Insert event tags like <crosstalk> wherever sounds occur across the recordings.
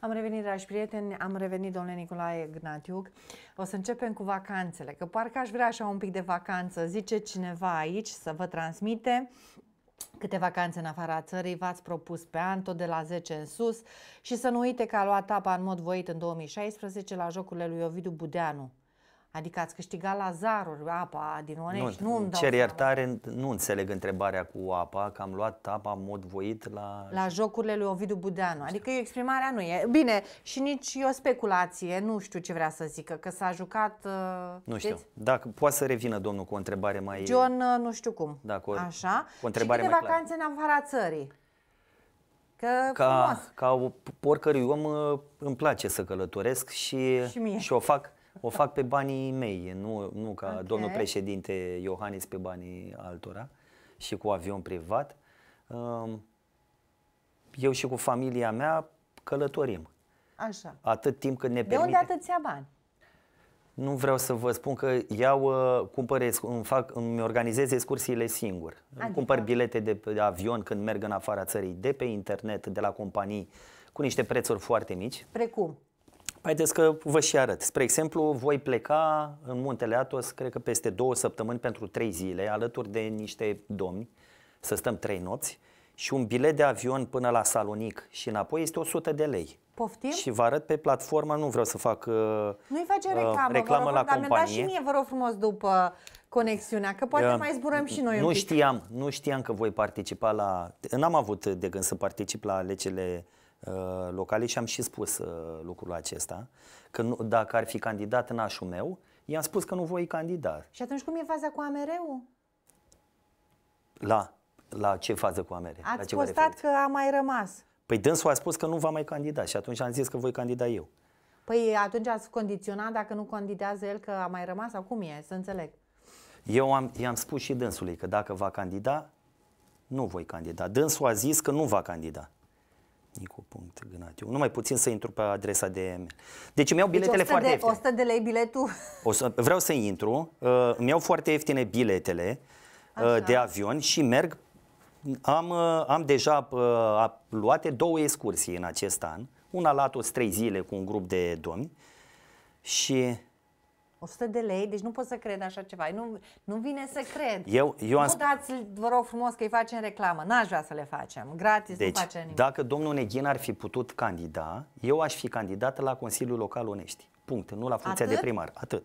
Am revenit, dragi prieteni, am revenit, domnule Nicolae Gnatiuc. O să începem cu vacanțele, că parcă aș vrea așa un pic de vacanță, zice cineva aici să vă transmite câte vacanțe în afara țării v-ați propus pe an, tot de la 10 în sus și să nu uite că a luat apa în mod voit în 2016 la jocurile lui Ovidiu Budeanu. Adică ați câștigat la zaruri apa din Onești, nu, nu îmi dau Cer iertare, seama. nu înțeleg întrebarea cu apa, că am luat apa în mod voit la... La jocurile lui Ovidiu Budeanu, adică eu exprimarea nu e. Bine, și nici e o speculație, nu știu ce vrea să zică, că s-a jucat... Uh, nu știu, știți? dacă poate să revină domnul cu o întrebare mai... John, uh, nu știu cum, da, cu o, așa. Cu o întrebare și câte mai vacanțe clar. în afara țării? Că ca, frumos. ca oricărui om uh, îmi place să călătoresc și, și, mie. și o fac o fac pe banii mei, nu, nu ca okay. domnul președinte Iohannis pe banii altora și cu avion privat. Um, eu și cu familia mea călătorim. Așa. Atât timp cât ne permite. De unde atâția bani? Nu vreau să vă spun că iau, uh, cumpăr, îmi, fac, îmi organizez excursiile singur. Adică? Cumpăr bilete de, de avion când merg în afara țării, de pe internet, de la companii, cu niște prețuri foarte mici. Precum? Haideți că vă și arăt. Spre exemplu, voi pleca în Muntele Atos, cred că peste două săptămâni pentru trei zile, alături de niște domni, să stăm trei nopți, și un bilet de avion până la Salonic și înapoi este 100 de lei. Poftim? Și vă arăt pe platforma, nu vreau să fac uh, Nu-i face reclamă, uh, reclamă vă rog, la da, companie. Dar și mie, vă rog frumos, după conexiunea, că poate uh, mai zburăm și noi Nu știam, nu știam că voi participa la... N-am avut de gând să particip la alegele Uh, locale și am și spus uh, lucrul acesta, că nu, dacă ar fi candidat nașul meu, i-am spus că nu voi candida. Și atunci cum e faza cu AMR-ul? La, la ce fază cu AMR? Ați ce postat că a mai rămas. Păi dânsul a spus că nu va mai candida și atunci am zis că voi candida eu. Păi atunci ați condiționat dacă nu candidează el că a mai rămas sau cum e? Să înțeleg. Eu am, i-am spus și dânsului că dacă va candida, nu voi candida. Dânsul a zis că nu va candida. Nicu.gnatiu. Numai puțin să intru pe adresa de email. Deci îmi iau deci biletele deci 100 foarte de, ieftine. 100 de lei biletul? O să, vreau să intru, uh, îmi iau foarte ieftine biletele uh, de avion și merg. Am, uh, am deja uh, luate două excursii în acest an. Una la toți trei zile cu un grup de domni și 100 de lei, deci nu pot să cred așa ceva. Nu, nu vine să cred. Eu, eu am... nu am... dați, vă rog frumos, că îi facem reclamă. N-aș vrea să le facem. Gratis deci, nu face nimic. dacă domnul Neghin ar fi putut candida, eu aș fi candidat la Consiliul Local Onești. Punct. Nu la funcția Atât? de primar. Atât.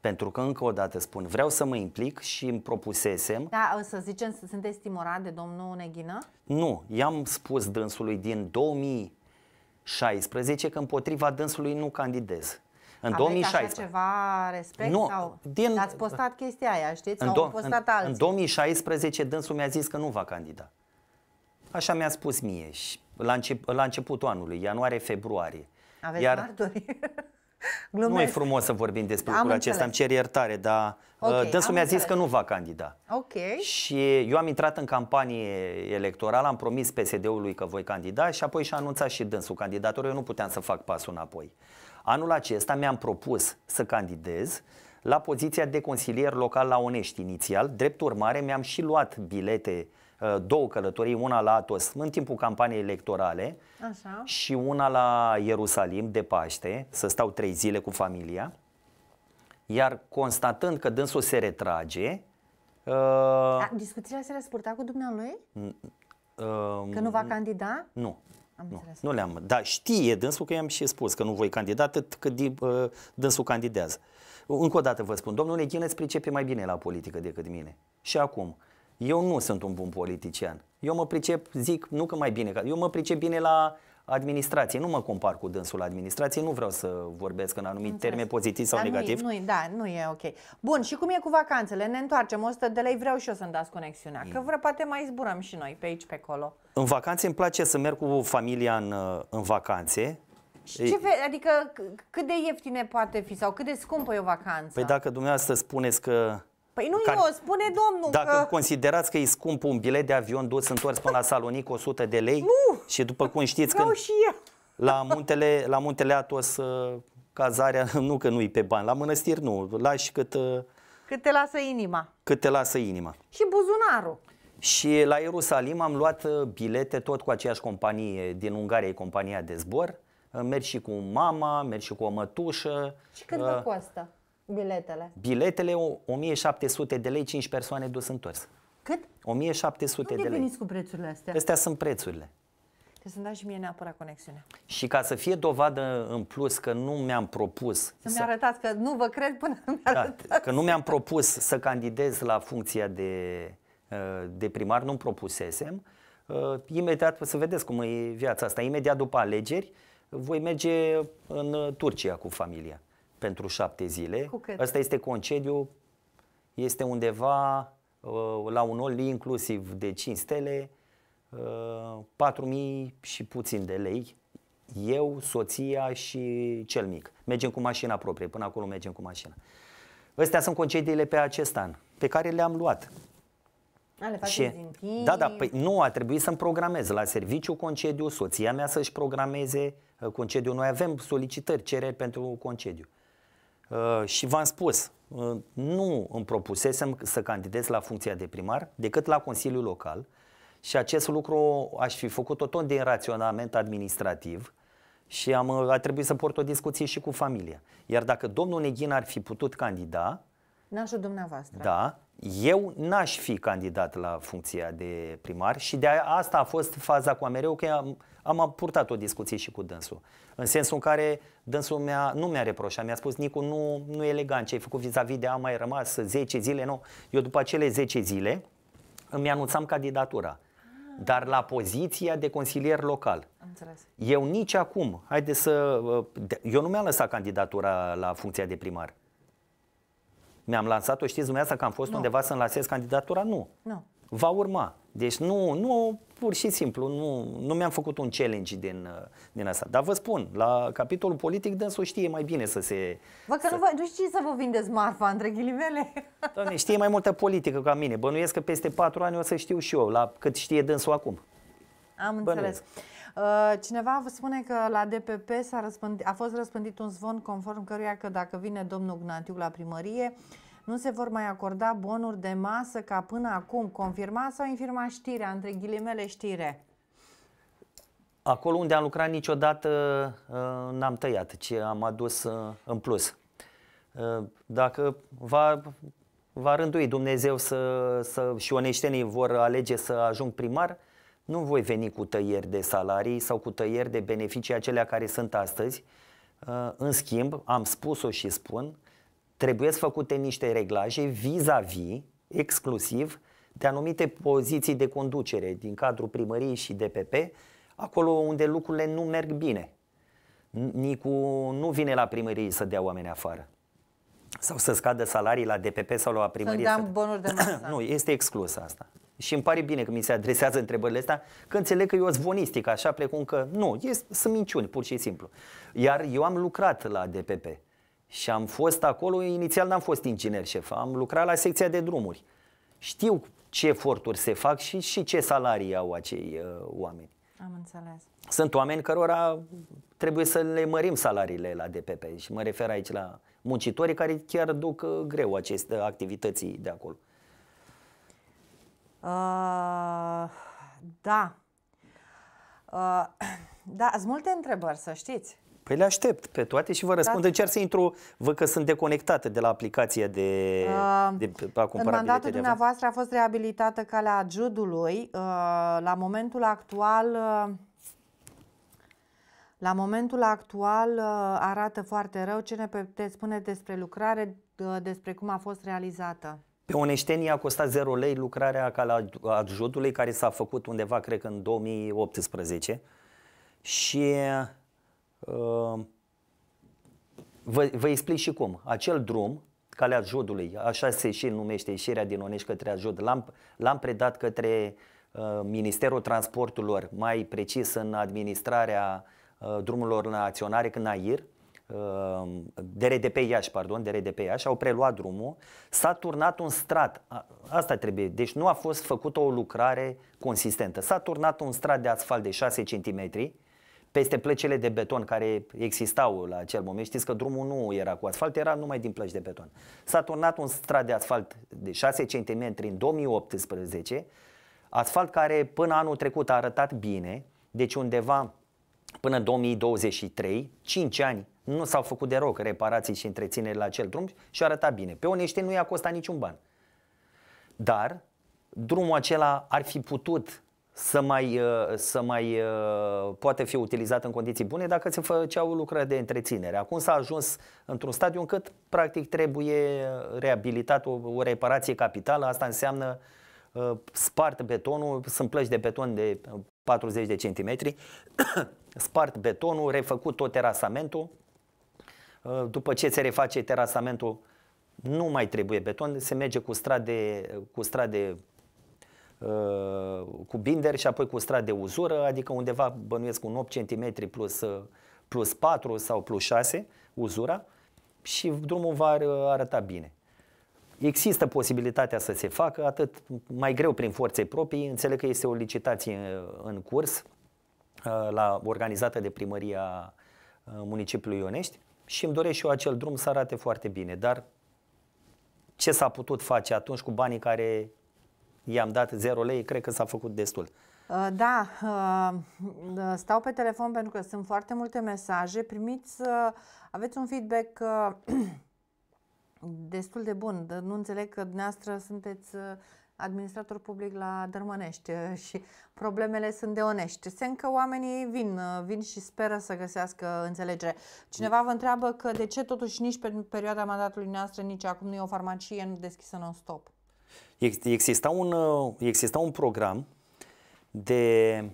Pentru că, încă o dată spun, vreau să mă implic și îmi propusesem... Da, o să zicem, sunteți timorat de domnul Neghină? Nu. I-am spus dânsului din 2016 că împotriva dânsului nu candidez. În Aveți 2016. ceva respect? Nu, sau din, ați postat chestia aia, știți? În, do, postat în, în 2016 dânsul mi-a zis că nu va candida. Așa mi-a spus mie și la, încep, la începutul anului, ianuarie-februarie. Aveți Iar, Glumesc. <laughs> Nu e frumos să vorbim despre am lucrul acesta, îmi cer iertare, dar okay, uh, dânsul mi-a zis că nu va candida. Okay. Și eu am intrat în campanie electorală, am promis PSD-ului că voi candida și apoi și-a anunțat și dânsul candidatul, eu nu puteam să fac pasul înapoi. Anul acesta mi-am propus să candidez la poziția de consilier local la Onești inițial. Drept urmare, mi-am și luat bilete, uh, două călătorii, una la Atos în timpul campaniei electorale Așa. și una la Ierusalim de Paște, să stau trei zile cu familia. Iar constatând că dânsul se retrage... Uh... A, discuția se răspurta cu dumnealui? Uh, că nu va candida? Nu. Am nu, nu le-am. Dar știe dânsul că i-am și spus că nu voi candida atât cât dânsul candidează. Încă o dată vă spun, domnule îți pricepe mai bine la politică decât mine. Și acum, eu nu sunt un bun politician. Eu mă pricep, zic, nu că mai bine, eu mă pricep bine la Administrație, Nu mă compar cu dânsul la administrație, nu vreau să vorbesc în anumit termeni pozitiv sau Dar negativ. Nu, nu, da, nu e ok. Bun, și cum e cu vacanțele? Ne întoarcem, 100 de lei vreau și eu să-mi dați conexiunea, că mm. vreau poate mai zburăm și noi pe aici, pe acolo. În vacanțe îmi place să merg cu familia în, uh, în vacanțe. Și ce adică cât de ieftine poate fi sau cât de scumpă e o vacanță? Păi dacă dumneavoastră spuneți că Păi nu care, eu, spune domnul Dacă că... considerați că e scump un bilet de avion dus întors până la Salonic 100 de lei nu, și după cum știți că La, muntele, la muntele Atos uh, cazarea, <laughs> nu că nu e pe bani, la mănăstiri nu, lași cât... Uh, cât te lasă inima. Cât te lasă inima. Și buzunarul. Și la Ierusalim am luat uh, bilete tot cu aceeași companie din Ungaria, e compania de zbor. Mergi și cu mama, mergi și cu o mătușă. Și cât vă costă? Biletele. Biletele, 1700 de lei, 5 persoane dus întors. Cât? 1700 Unde de lei. veniți cu prețurile astea? Astea sunt prețurile. Te să-mi dai și mie neapărat conexiunea. Și ca să fie dovadă în plus că nu mi-am propus... Să-mi să... arătați că nu vă cred până mi Da, că nu mi-am propus să candidez la funcția de, uh, de primar, nu-mi propusesem. Uh, imediat, să vedeți cum e viața asta, imediat după alegeri, voi merge în uh, Turcia cu familia pentru șapte zile. Asta este concediu, este undeva uh, la un ol inclusiv de 5 stele, 4.000 uh, și puțin de lei. Eu, soția și cel mic. Mergem cu mașina proprie, până acolo mergem cu mașina. Astea sunt concediile pe acest an, pe care le-am luat. A, le și, din Da, da, păi nu, a trebuit să-mi programez la serviciu concediu, soția mea să-și programeze uh, concediu. Noi avem solicitări, cereri pentru concediu. Uh, Uh, și v-am spus, uh, nu îmi propusesem să candidez la funcția de primar decât la Consiliul Local și acest lucru aș fi făcut-o tot din raționament administrativ și am, uh, a trebuit să port o discuție și cu familia. Iar dacă domnul Neghin ar fi putut candida, Nașul dumneavoastră. Da. Eu n-aș fi candidat la funcția de primar și de asta a fost faza cu Amereu, că am, am purtat o discuție și cu dânsul. În sensul în care dânsul mea nu mi-a reproșat, mi-a spus, Nicu, nu, nu e elegant ce ai făcut vis-a-vis de a mai rămas 10 zile, nu. Eu după acele 10 zile îmi anunțam candidatura ah. dar la poziția de consilier local. Înțeles. Eu nici acum, haide să... Uh, eu nu mi-am lăsat candidatura la funcția de primar. Mi-am lansat-o, știți dumneavoastră că am fost nu. undeva să-mi lansez candidatura? Nu. nu. Va urma. Deci nu, nu, pur și simplu, nu, nu mi-am făcut un challenge din, uh, din asta. Dar vă spun, la capitolul politic dânsul știe mai bine să se... Vă că să... nu, vă, nu știți să vă vindeți marfa, între ghilimele. Doamne, știe mai multă politică ca mine. Bănuiesc că peste patru ani o să știu și eu, la cât știe dânsul acum. Am înțeles. Uh, cineva vă spune că la DPP s-a răspândit, a fost răspândit un zvon conform căruia că dacă vine domnul Gnatiu la primărie, nu se vor mai acorda bonuri de masă ca până acum. Confirma sau infirma știrea, între ghilimele știre? Acolo unde am lucrat niciodată uh, n-am tăiat ci am adus uh, în plus. Dacă va, va rândui Dumnezeu să, să și oneștenii vor alege să ajung primar, nu voi veni cu tăieri de salarii sau cu tăieri de beneficii acelea care sunt astăzi. Uh, în schimb, am spus-o și spun, trebuie să făcute niște reglaje vis-a-vis, exclusiv, de anumite poziții de conducere din cadrul primăriei și DPP, acolo unde lucrurile nu merg bine. Nicu nu vine la primărie să dea oameni afară sau să scadă salarii la DPP sau la primărie. Să dăm bonuri de masă. <coughs> nu, este exclus asta și îmi pare bine că mi se adresează întrebările astea, că înțeleg că e o zvonistică, așa precum că nu, e, sunt minciuni, pur și simplu. Iar eu am lucrat la DPP și am fost acolo, inițial n-am fost inginer șef, am lucrat la secția de drumuri. Știu ce eforturi se fac și, și ce salarii au acei uh, oameni. Am înțeles. Sunt oameni cărora trebuie să le mărim salariile la DPP și mă refer aici la muncitorii care chiar duc uh, greu aceste activității de acolo. Uh, da. Uh, <clears throat> da, sunt multe întrebări, să știți. Păi le aștept pe toate și vă da. răspund. Da. Încerc să intru, văd că sunt deconectată de la aplicația de, uh, de a cumpăra În mandatul dumneavoastră a fost reabilitată calea judului. Uh, la momentul actual... Uh, la momentul actual uh, arată foarte rău ce ne puteți spune despre lucrare, uh, despre cum a fost realizată. Pe Oneștenie a costat 0 lei lucrarea ca la adjudului care s-a făcut undeva, cred că în 2018 și uh, vă, vă explic și cum. Acel drum, calea Judului, așa se și numește ieșirea din Onești către Ajud, l-am, l-am predat către uh, Ministerul Transporturilor, mai precis în administrarea uh, drumurilor naționale, când AIR, uh, Ehm, RDP Iași, pardon, RDP Iași, au preluat drumul, s-a turnat un strat, asta trebuie, deci nu a fost făcută o lucrare consistentă, s-a turnat un strat de asfalt de 6 cm peste plăcele de beton care existau la acel moment, știți că drumul nu era cu asfalt, era numai din plăci de beton. S-a turnat un strat de asfalt de 6 cm în 2018, asfalt care până anul trecut a arătat bine, deci undeva până 2023, 5 ani nu s-au făcut de roc reparații și întreținere la acel drum și arăta bine. Pe onește nu i-a costat niciun ban. Dar drumul acela ar fi putut să mai, uh, să mai uh, poate fi utilizat în condiții bune dacă se făceau lucrări de întreținere. Acum s-a ajuns într-un stadiu încât practic trebuie reabilitat o, o reparație capitală. Asta înseamnă uh, spart betonul, sunt plăci de beton de 40 de centimetri, <coughs> spart betonul, refăcut tot terasamentul, Uh, după ce se reface terasamentul, nu mai trebuie beton, se merge cu strade, cu strade uh, cu binder și apoi cu strat de uzură, adică undeva bănuiesc un 8 cm plus, uh, plus 4 sau plus 6 uzura și drumul va arăta bine. Există posibilitatea să se facă, atât mai greu prin forțe proprii, înțeleg că este o licitație în curs la, organizată de primăria municipiului Ionești, și îmi doresc și eu acel drum să arate foarte bine, dar ce s-a putut face atunci cu banii care i-am dat 0 lei, cred că s-a făcut destul. Uh, da, uh, uh, stau pe telefon pentru că sunt foarte multe mesaje, primiți, aveți un feedback <clears throat> destul de bun, nu înțeleg că dumneavoastră sunteți administrator public la Dărmănești uh, și problemele sunt de onești. Semn că oamenii vin, uh, vin și speră să găsească înțelegere. Cineva vă întreabă că de ce totuși nici pe perioada mandatului noastră, nici acum nu e o farmacie deschisă non-stop. Exista un, uh, exista un program de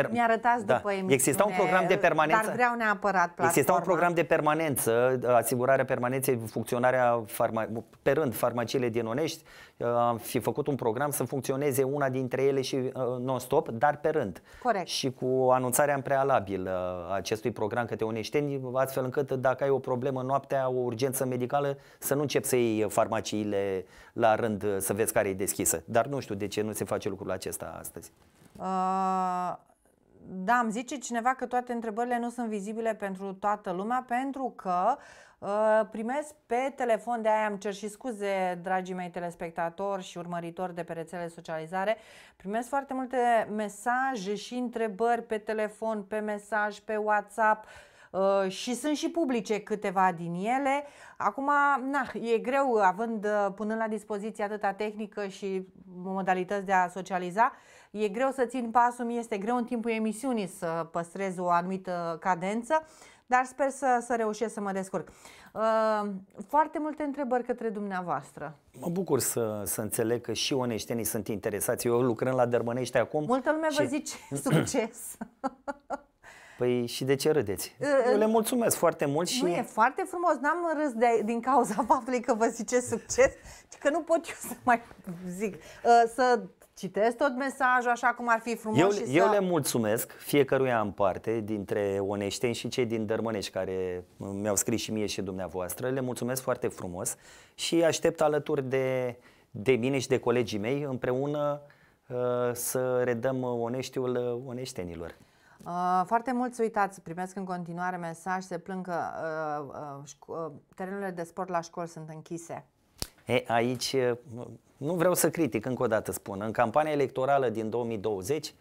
Per... Mi-arătați da. după emisiune. Exista un program de permanență. Dar vreau neapărat platforma. Exista un program de permanență, asigurarea permanenței, funcționarea farma... pe rând farmaciile din Onești. Uh, am fi făcut un program să funcționeze una dintre ele și uh, non-stop, dar pe rând. Corect. Și cu anunțarea în prealabil uh, acestui program către oneșteni, astfel încât dacă ai o problemă noaptea, o urgență medicală, să nu începi să iei farmaciile la rând să vezi care e deschisă. Dar nu știu de ce nu se face lucrul acesta astăzi. Uh, da, îmi zice cineva că toate întrebările nu sunt vizibile pentru toată lumea pentru că uh, primesc pe telefon, de aia Am cer și scuze, dragii mei telespectatori și urmăritori de pe rețele socializare, primesc foarte multe mesaje și întrebări pe telefon, pe mesaj, pe WhatsApp, uh, și sunt și publice câteva din ele. Acum, na, e greu, având uh, punând la dispoziție atâta tehnică și modalități de a socializa, e greu să țin pasul, mi este greu în timpul emisiunii să păstrez o anumită cadență, dar sper să, să reușesc să mă descurc. Uh, foarte multe întrebări către dumneavoastră. Mă bucur să, să înțeleg că și oneștenii sunt interesați. Eu lucrând la Dărmănești acum... Multă lume și... vă zice <clears throat> succes! <clears throat> Păi și de ce râdeți? Uh, eu uh, le mulțumesc foarte mult și... Nu, e foarte frumos, n-am râs de, din cauza <laughs> faptului că vă zice succes, că nu pot eu să mai zic, să Citesc tot mesajul așa cum ar fi frumos eu, și Eu să... le mulțumesc fiecăruia în parte, dintre oneșteni și cei din Dărmănești care mi-au scris și mie și dumneavoastră. Le mulțumesc foarte frumos și aștept alături de, de mine și de colegii mei împreună uh, să redăm oneștiul oneștenilor. Uh, foarte mulți uitați primesc în continuare mesaj, se plâng că uh, uh, uh, terenurile de sport la școli sunt închise. E, aici nu vreau să critic, încă o dată spun. În campania electorală din 2020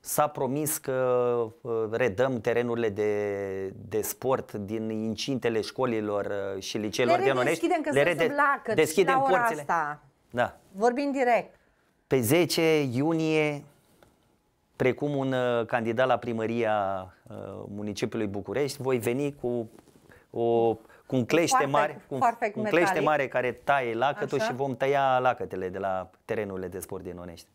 s-a promis că redăm terenurile de, de sport din incintele școlilor și liceelor de Onești. Le redeschidem, că le rede- blacă, deci deschidem la ora porțile. asta. Da. Vorbim direct. Pe 10 iunie, precum un candidat la primăria municipiului București, voi veni cu o cu un clește mare, cu farfec un clește mare care taie lacătul Așa. și vom tăia lacătele de la terenurile de sport din Onești.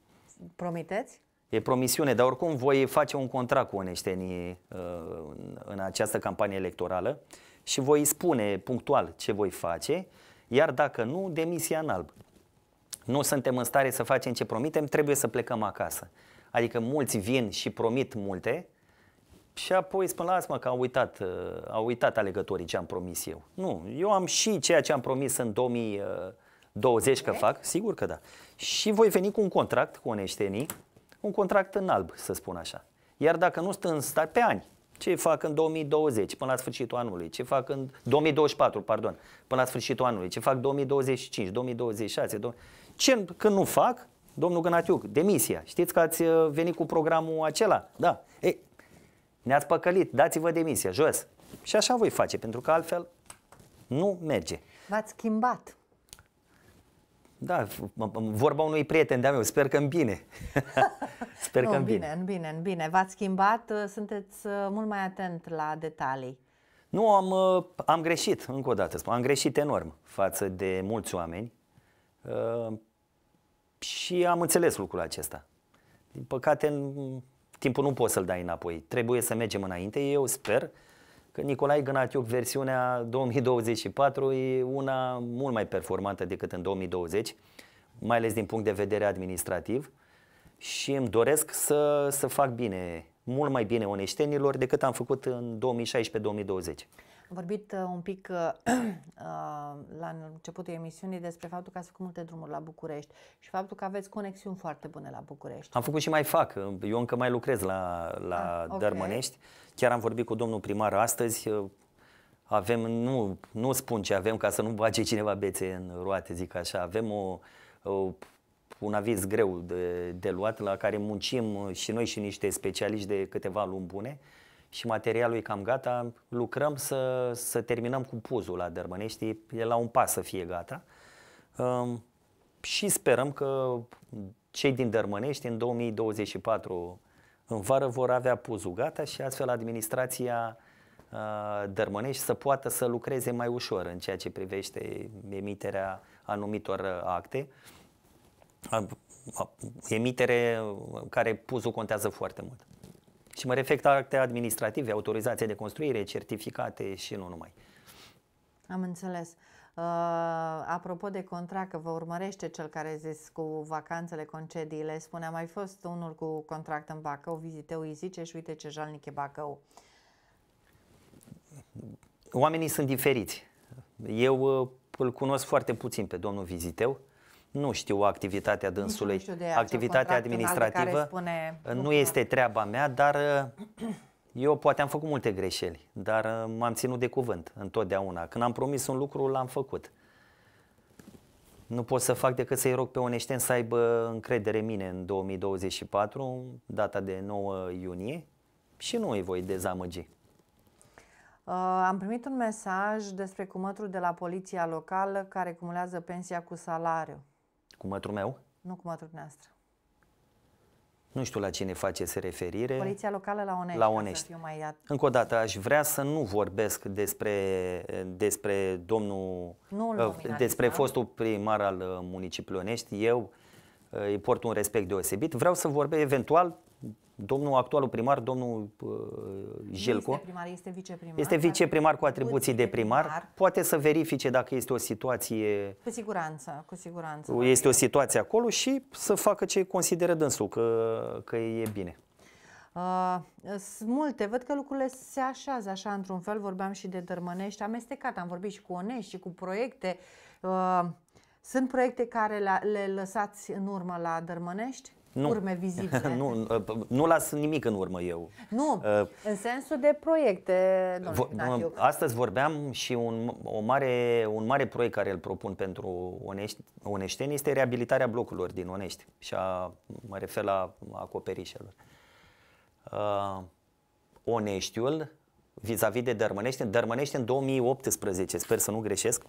Promiteți? E promisiune, dar oricum voi face un contract cu oneștenii uh, în această campanie electorală și voi spune punctual ce voi face, iar dacă nu, demisia în alb. Nu suntem în stare să facem ce promitem, trebuie să plecăm acasă. Adică mulți vin și promit multe, și apoi spun, las mă, că au uitat, uh, au uitat alegătorii ce am promis eu. Nu, eu am și ceea ce am promis în 2020 că fac, sigur că da. Și voi veni cu un contract cu oneștenii, un contract în alb, să spun așa. Iar dacă nu stă în stat pe ani, ce fac în 2020 până la sfârșitul anului, ce fac în 2024, pardon, până la sfârșitul anului, ce fac 2025, 2026, 20... Ce, când nu fac, domnul Gănatiuc, demisia. Știți că ați uh, venit cu programul acela? Da. E, ne-ați păcălit, dați-vă demisia, jos. Și așa voi face, pentru că altfel nu merge. V-ați schimbat. Da, vorba unui prieten de-a meu, sper că în bine. <laughs> sper că în bine. În bine, în bine. V-ați schimbat, ă, sunteți ă, mult mai atent la detalii. Nu, am, ă, am greșit, încă o dată spun, am greșit enorm față de mulți oameni și am înțeles lucrul acesta. Din păcate, timpul nu poți să-l dai înapoi. Trebuie să mergem înainte. Eu sper că Nicolae Gănatiuc, versiunea 2024, e una mult mai performantă decât în 2020, mai ales din punct de vedere administrativ și îmi doresc să, să fac bine, mult mai bine oneștenilor decât am făcut în 2016-2020 vorbit uh, un pic uh, <clears throat> uh, la începutul emisiunii despre faptul că ați făcut multe drumuri la București și faptul că aveți conexiuni foarte bune la București. Am făcut și mai fac. Eu încă mai lucrez la, la ah, okay. Dărmănești. Chiar am vorbit cu domnul primar astăzi. Avem, nu, nu spun ce avem ca să nu bage cineva bețe în roate, zic așa. Avem o, o un aviz greu de, de luat, la care muncim și noi și niște specialiști de câteva luni bune. Uh, și materialul e cam gata, lucrăm să, să terminăm cu puzul la Dărmănești, e la un pas să fie gata. Um, și sperăm că cei din Dărmănești în 2024 în vară vor avea puzul gata și astfel administrația uh, Dărmănești să poată să lucreze mai ușor în ceea ce privește emiterea anumitor uh, acte. Emitere care puzul contează foarte mult. Și mă refer la acte administrative, autorizație de construire, certificate și nu numai. Am înțeles. Uh, apropo de contract, că vă urmărește cel care zis cu vacanțele, concediile, spunea mai fost unul cu contract în Bacău, viziteu îi zice și uite ce jalnic e Bacău. Oamenii sunt diferiți. Eu uh, îl cunosc foarte puțin pe domnul Viziteu. Uh, nu știu activitatea dânsului. Nu știu de activitatea administrativă spune... Uh, nu este treaba mea, dar uh, eu poate am făcut multe greșeli, dar uh, m-am ținut de cuvânt întotdeauna. Când am promis un lucru, l-am făcut. Nu pot să fac decât să-i rog pe oneșteni să aibă încredere în mine în 2024, data de 9 iunie, și nu îi voi dezamăgi. Uh, am primit un mesaj despre cumătru de la poliția locală care cumulează pensia cu salariu. Cu mătru meu? Nu cu mătru noastră. Nu știu la cine faceți referire. Poliția locală la Onești. La Onești. Să mai Încă o dată, aș vrea să nu vorbesc despre, despre domnul, nu uh, despre da? fostul primar al uh, municipiului Onești. Eu uh, îi port un respect deosebit. Vreau să vorbesc eventual domnul actualul primar, domnul uh, Jelco, este, primar, este viceprimar, este viceprimar cu atribuții de primar, primar, poate să verifice dacă este o situație... Cu siguranță, cu siguranță. Este o situație acolo și să facă ce consideră dânsul că, că e bine. Uh, sunt multe, văd că lucrurile se așează așa într-un fel, vorbeam și de Dărmănești, amestecat, am vorbit și cu Onești și cu proiecte. Uh, sunt proiecte care le, le lăsați în urmă la Dărmănești? nu. urme vizibile. <laughs> nu, nu las nimic în urmă eu. Nu, uh, în sensul de proiecte. Vo- uh, astăzi vorbeam și un, o mare, un mare proiect care îl propun pentru onești, oneșteni este reabilitarea blocurilor din Onești și a, mă refer la acoperișelor. Uh, Oneștiul, vis-a-vis de Dărmănești, Dărmănești în 2018, sper să nu greșesc,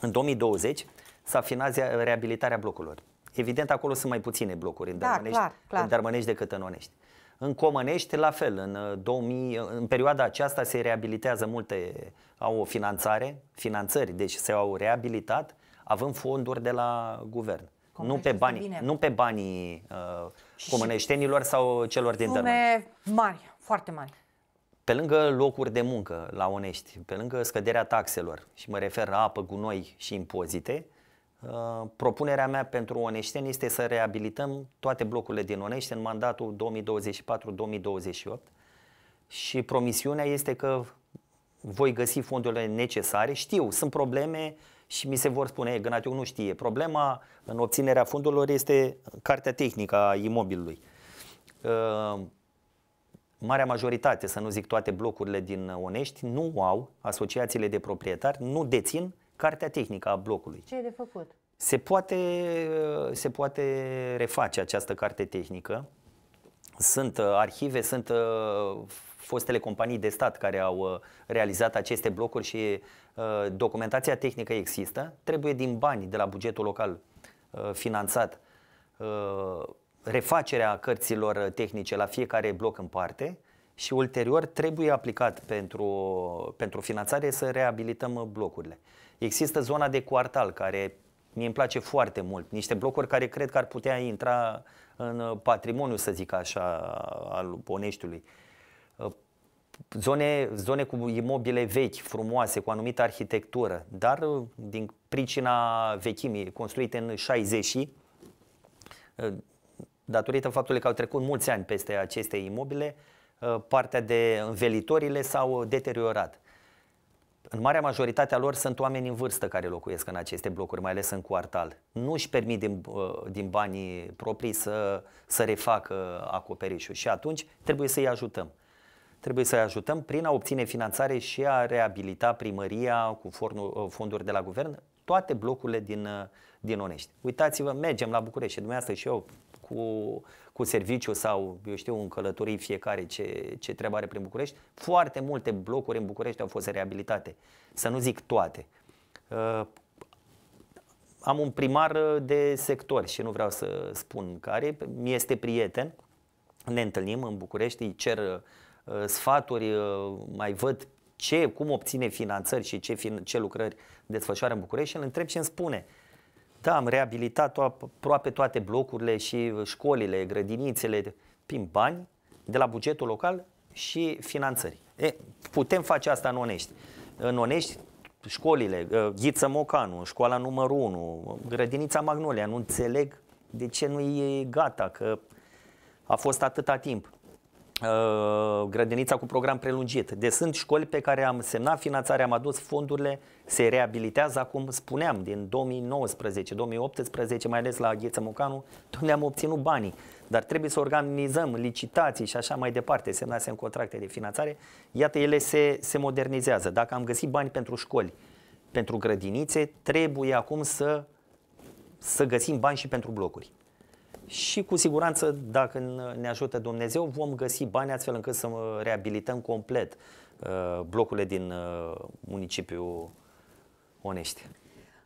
în 2020 s-a finalizat reabilitarea blocurilor. Evident, acolo sunt mai puține blocuri în Dărmănești, da, clar, clar. În Dărmănești decât în Onești. În Comănești, la fel, în, 2000, uh, în perioada aceasta se reabilitează multe, au o finanțare, finanțări, deci se-au reabilitat având fonduri de la guvern. Nu pe, banii, nu pe banii uh, comăneștenilor sau celor din Sume mari, foarte mari. Pe lângă locuri de muncă la Onești, pe lângă scăderea taxelor, și mă refer la apă, gunoi și impozite, Uh, propunerea mea pentru Oneșteni este să reabilităm toate blocurile din Onești în mandatul 2024-2028 și promisiunea este că voi găsi fondurile necesare. Știu, sunt probleme și mi se vor spune, Gânatiu nu știe. Problema în obținerea fondurilor este cartea tehnică a imobilului. Uh, marea majoritate, să nu zic toate blocurile din Onești, nu au asociațiile de proprietari, nu dețin cartea tehnică a blocului. Ce e de făcut? Se poate, se poate reface această carte tehnică. Sunt uh, arhive, sunt uh, fostele companii de stat care au uh, realizat aceste blocuri și documentația tehnică există. Trebuie din bani de la bugetul local finanțat refacerea cărților tehnice la fiecare bloc în parte și ulterior trebuie aplicat pentru, pentru finanțare să reabilităm blocurile. Există zona de quartal care mi îmi place foarte mult, niște blocuri care cred că ar putea intra în uh, patrimoniu, să zic așa, al Oneștiului. Uh, zone, zone cu imobile vechi, frumoase, cu anumită arhitectură, dar uh, din pricina vechimii, construite în 60 datorită faptului că au trecut mulți ani peste aceste imobile, partea de învelitorile s-au deteriorat în marea majoritate a lor sunt oameni în vârstă care locuiesc în aceste blocuri, mai ales în cuartal. Nu își permit din, din banii proprii să, să refacă acoperișul și atunci trebuie să-i ajutăm. Trebuie să-i ajutăm prin a obține finanțare și a reabilita primăria cu fornul, ă, fonduri de la guvern toate blocurile din, ă, din Onești. Uitați-vă, mergem la București și dumneavoastră și eu cu, cu serviciu sau, eu știu, în călătorii fiecare ce, ce treabă are prin București, foarte multe blocuri în București au fost reabilitate. Să nu zic toate. Uh, am un primar de sector și nu vreau să spun care, mi este prieten, ne întâlnim în București, îi cer uh, sfaturi, uh, mai văd ce, cum obține finanțări și ce, ce lucrări desfășoară în București și îl întreb și îmi spune – da, am reabilitat aproape toate blocurile și uh, școlile, grădinițele, prin bani, de la bugetul local și finanțări. E, putem face asta în Onești. În Onești, școlile, uh, Ghiță Mocanu, școala numărul 1, grădinița Magnolia, nu înțeleg de ce nu e gata, că a fost atâta timp. Uh, grădinița cu program prelungit. De deci sunt școli pe care am semnat finanțarea, am adus fondurile, se reabilitează acum, spuneam, din 2019-2018, mai ales la Gheță Mocanu, unde am obținut banii. Dar trebuie să organizăm licitații și așa mai departe, semnasem contracte de finanțare. Iată, ele se, se modernizează. Dacă am găsit bani pentru școli, pentru grădinițe, trebuie acum să, să găsim bani și pentru blocuri și cu siguranță, dacă ne ajută Dumnezeu, vom găsi bani astfel încât să reabilităm complet uh, blocurile din uh, municipiul Onești.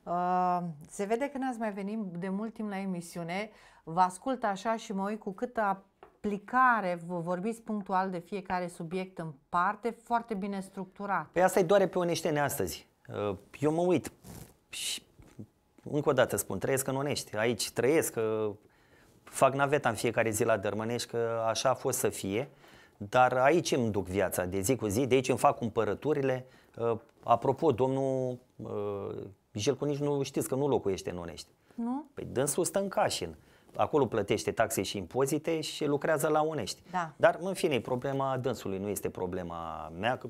Uh, se vede că n-ați mai venit de mult timp la emisiune. Vă ascult așa și mă uit cu câtă aplicare, vă vorbiți punctual de fiecare subiect în parte, foarte bine structurat. Pe păi asta e doare pe oneștene astăzi. Uh, eu mă uit și încă o dată spun, trăiesc în Onești, aici trăiesc, uh, fac naveta în fiecare zi la Dărmănești, că așa a fost să fie, dar aici îmi duc viața de zi cu zi, de aici îmi fac cumpărăturile. Uh, apropo, domnul Jelcu uh, nici nu știți că nu locuiește în Onești. Nu? Păi dânsul stă în Cașin. Acolo plătește taxe și impozite și lucrează la Onești. Da. Dar, în fine, problema dânsului nu este problema mea, că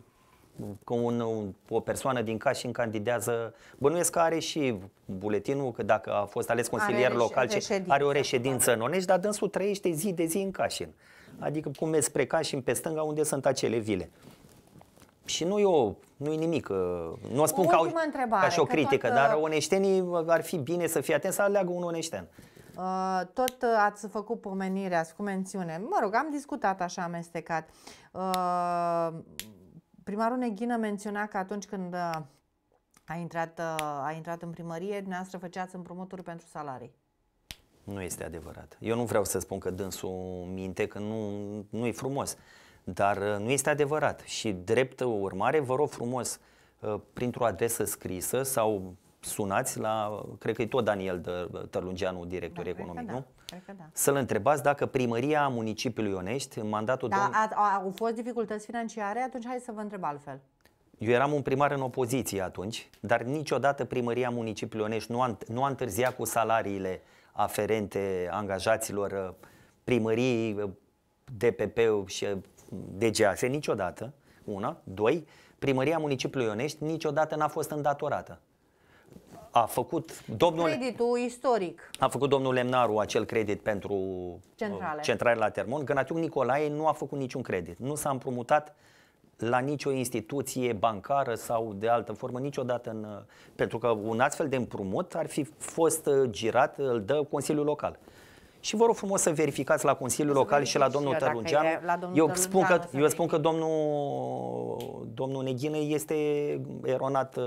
că un, o persoană din Cașin candidează, bănuiesc că are și buletinul, că dacă a fost ales consilier are local, ce, are o reședință în Onești, dar dânsul trăiește zi de zi în Cașin. Adică cum mergi spre Cașin, pe stânga, unde sunt acele vile. Și nu eu, nu e nimic. Uh, nu o spun ca, o, întrebare, ca și o critică, tot, dar uh, oneștenii ar fi bine să fie atenți să aleagă un oneșten. Uh, tot ați făcut pomenirea, ați cu mențiune. Mă rog, am discutat așa amestecat. Uh, Primarul Neghină menționa că atunci când uh, a intrat, uh, a intrat în primărie, dumneavoastră făceați împrumuturi pentru salarii. Nu este adevărat. Eu nu vreau să spun că dânsul minte, că nu, nu e frumos, dar uh, nu este adevărat. Și drept urmare, vă rog frumos, printr-o adresă scrisă sau sunați la, cred că e tot Daniel Tărlungeanu, director da, economic, da, nu? Da. Să-l întrebați dacă primăria municipiului Onești, în mandatul... Da, domn... a, au fost dificultăți financiare, atunci hai să vă întreb altfel. Eu eram un primar în opoziție atunci, dar niciodată primăria municipiului Onești nu a, nu a întârziat cu salariile aferente angajaților uh, primării, uh, DPP și uh, DGAS, niciodată, una. Doi, primăria municipiului Onești niciodată n-a fost îndatorată a făcut domnul... Creditul istoric. A făcut domnul Lemnaru acel credit pentru centrale, uh, centrale la Termon. Gănatiuc Nicolae nu a făcut niciun credit. Nu s-a împrumutat la nicio instituție bancară sau de altă formă niciodată în, uh, pentru că un astfel de împrumut ar fi fost uh, girat, îl dă Consiliul Local. Și vă rog frumos să verificați la Consiliul Local și la domnul Tărungeanu. Eu, spun că, eu spun că domnul, domnul Neghină este eronat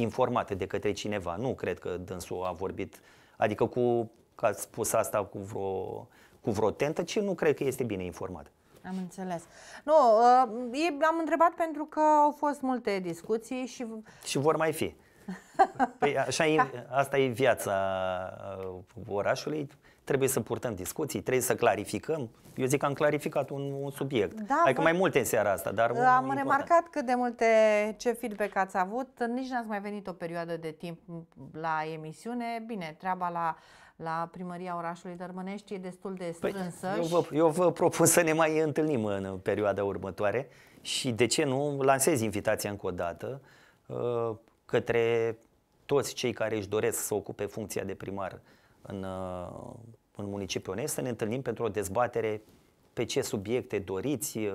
informate de către cineva. Nu cred că dânsul a vorbit, adică cu, că ați spus asta cu vreo, cu vreo tentă, ci nu cred că este bine informat. Am înțeles. Nu, uh, am întrebat pentru că au fost multe discuții și... Și vor mai fi. <laughs> Păi așa e, asta e viața uh, orașului trebuie să purtăm discuții, trebuie să clarificăm. Eu zic că am clarificat un, un subiect. Da, adică mai multe în seara asta, dar Am important. remarcat cât de multe, ce feedback ați avut. Nici n-ați mai venit o perioadă de timp la emisiune. Bine, treaba la la primăria orașului Dărmănești e destul de păi, strânsă. Păi, eu, vă, eu vă propun să ne mai întâlnim în perioada următoare și de ce nu lansez invitația încă o dată uh, către toți cei care își doresc să ocupe funcția de primar în, uh, în municipiul Onești să ne întâlnim pentru o dezbatere pe ce subiecte doriți, uh,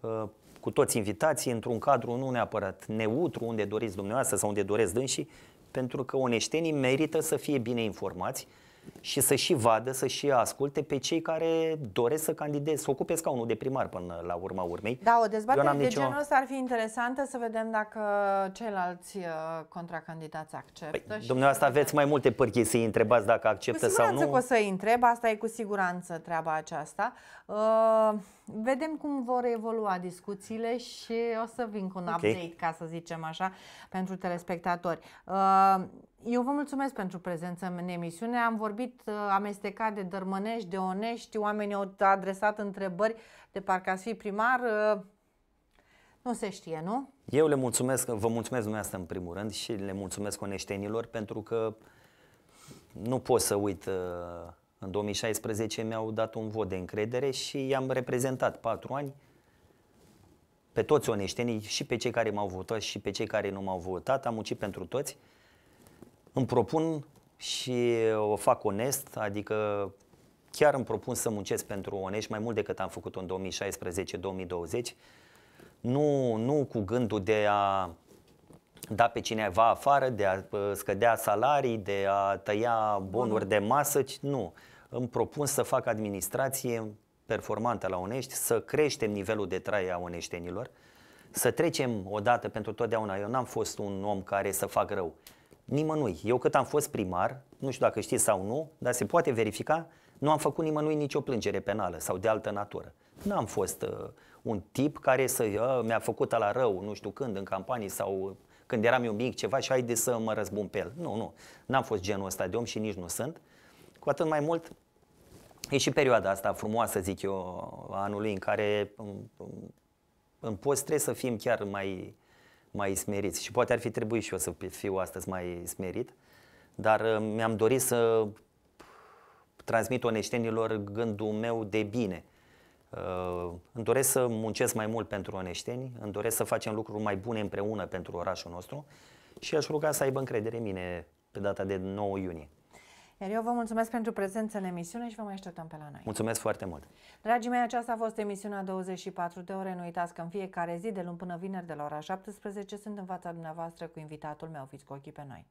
uh, cu toți invitații, într-un cadru nu neapărat neutru, unde doriți dumneavoastră sau unde doresc dânsii, pentru că oneștenii merită să fie bine informați și să și vadă, să și asculte pe cei care doresc să candideze, să ocupe scaunul de primar până la urma urmei. Da, o dezbatere de nicio... genul ăsta ar fi interesantă să vedem dacă ceilalți uh, contracandidați acceptă. Păi, și dumneavoastră aveți mai multe părchii să-i întrebați dacă acceptă sau nu. Cu siguranță o să-i întreb, asta e cu siguranță treaba aceasta. Uh, vedem cum vor evolua discuțiile și o să vin cu un okay. update, ca să zicem așa, pentru telespectatori. Uh, eu vă mulțumesc pentru prezența în emisiune. Am vorbit uh, amestecat de dărmănești, de onești, oamenii au adresat întrebări de parcă ați fi primar. Uh, nu se știe, nu? Eu le mulțumesc, vă mulțumesc dumneavoastră în primul rând și le mulțumesc oneștenilor pentru că nu pot să uit. Uh, în 2016 mi-au dat un vot de încredere și i-am reprezentat patru ani pe toți oneștenii, și pe cei care m-au votat și pe cei care nu m-au votat. Am muncit pentru toți îmi propun și o fac onest, adică chiar îmi propun să muncesc pentru Onești mai mult decât am făcut în 2016-2020. Nu, nu cu gândul de a da pe cineva afară, de a uh, scădea salarii, de a tăia bonuri de masă, nu. Îmi propun să fac administrație performantă la Onești, să creștem nivelul de trai a oneștenilor, să trecem odată pentru totdeauna. Eu n-am fost un om care să fac rău nimănui. Eu cât am fost primar, nu știu dacă știți sau nu, dar se poate verifica, nu am făcut nimănui nicio plângere penală sau de altă natură. Nu am fost uh, un tip care să uh, mi-a făcut la rău, nu știu când, în campanii sau când eram eu mic ceva și haide să mă răzbun pe el. Nu, nu. N-am fost genul ăsta de om și nici nu sunt. Cu atât mai mult, e și perioada asta frumoasă, zic eu, anului în care în, în post trebuie să fim chiar mai mai smeriți. Și poate ar fi trebuit și eu să fiu astăzi mai smerit, dar uh, mi-am dorit să transmit oneștenilor gândul meu de bine. Uh, îmi doresc să muncesc mai mult pentru oneșteni, îmi doresc să facem lucruri mai bune împreună pentru orașul nostru și aș ruga să aibă încredere în mine pe data de 9 iunie. Iar eu vă mulțumesc pentru prezență în emisiune și vă mai așteptăm pe la noi. Mulțumesc foarte mult! Dragii mei, aceasta a fost emisiunea 24 de ore. Nu uitați că în fiecare zi, de luni până vineri, de la ora 17, sunt în fața dumneavoastră cu invitatul meu. Fiți cu ochii pe noi!